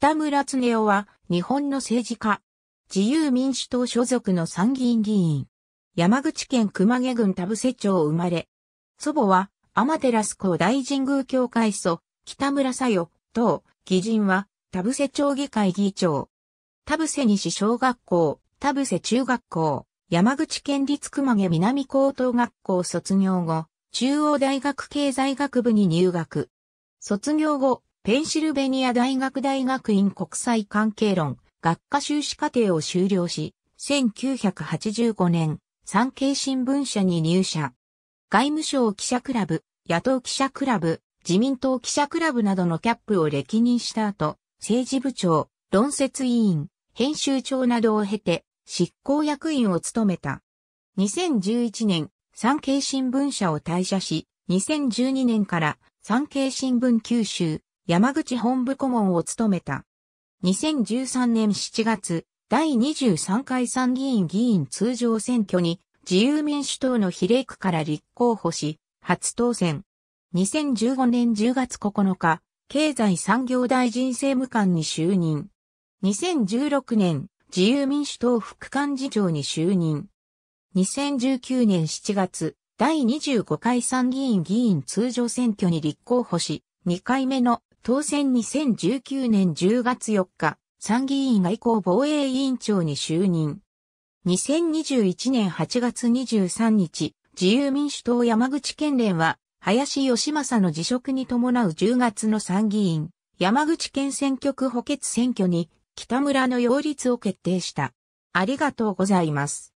北村恒夫は、日本の政治家。自由民主党所属の参議院議員。山口県熊毛郡田伏町生まれ。祖母は、天照公大神宮教会祖、北村佐代、等、議人は、田伏町議会議長。田伏西小学校、田伏中学校、山口県立熊毛南高等学校卒業後、中央大学経済学部に入学。卒業後、ペンシルベニア大学大学院国際関係論学科修士課程を修了し、1985年、産経新聞社に入社。外務省記者クラブ、野党記者クラブ、自民党記者クラブなどのキャップを歴任した後、政治部長、論説委員、編集長などを経て、執行役員を務めた。2011年、産経新聞社を退社し、2012年から産経新聞九州、山口本部顧問を務めた。2013年7月、第23回参議院議員通常選挙に自由民主党の比例区から立候補し、初当選。2015年10月9日、経済産業大臣政務官に就任。2016年、自由民主党副幹事長に就任。2019年7月、第25回参議院議員通常選挙に立候補し、2回目の当選2019年10月4日、参議院外交防衛委員長に就任。2021年8月23日、自由民主党山口県連は、林義正の辞職に伴う10月の参議院、山口県選挙区補欠選挙に、北村の擁立を決定した。ありがとうございます。